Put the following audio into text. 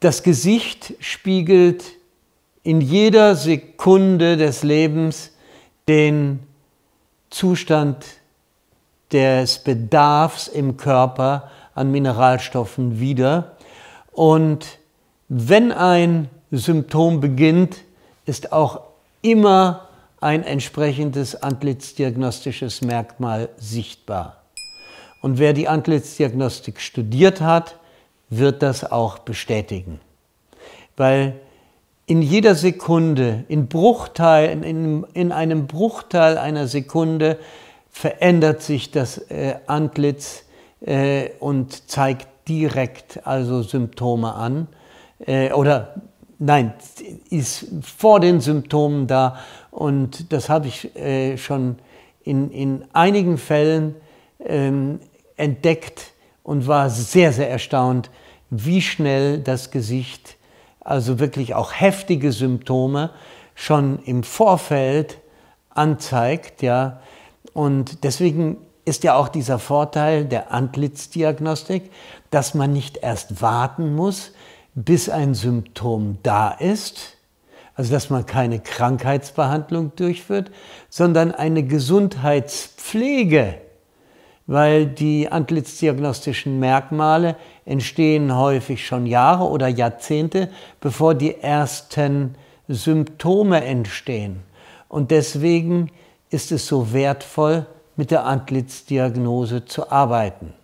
Das Gesicht spiegelt in jeder Sekunde des Lebens den Zustand des Bedarfs im Körper an Mineralstoffen wider. Und wenn ein Symptom beginnt, ist auch immer ein entsprechendes antlitzdiagnostisches Merkmal sichtbar. Und wer die Antlitzdiagnostik studiert hat, wird das auch bestätigen. Weil in jeder Sekunde, in, Bruchteil, in, in einem Bruchteil einer Sekunde verändert sich das äh, Antlitz äh, und zeigt direkt also Symptome an. Äh, oder nein, ist vor den Symptomen da. Und das habe ich äh, schon in, in einigen Fällen ähm, entdeckt, und war sehr, sehr erstaunt, wie schnell das Gesicht, also wirklich auch heftige Symptome, schon im Vorfeld anzeigt. Ja. Und deswegen ist ja auch dieser Vorteil der Antlitzdiagnostik, dass man nicht erst warten muss, bis ein Symptom da ist, also dass man keine Krankheitsbehandlung durchführt, sondern eine Gesundheitspflege weil die antlitzdiagnostischen Merkmale entstehen häufig schon Jahre oder Jahrzehnte, bevor die ersten Symptome entstehen. Und deswegen ist es so wertvoll, mit der Antlitzdiagnose zu arbeiten.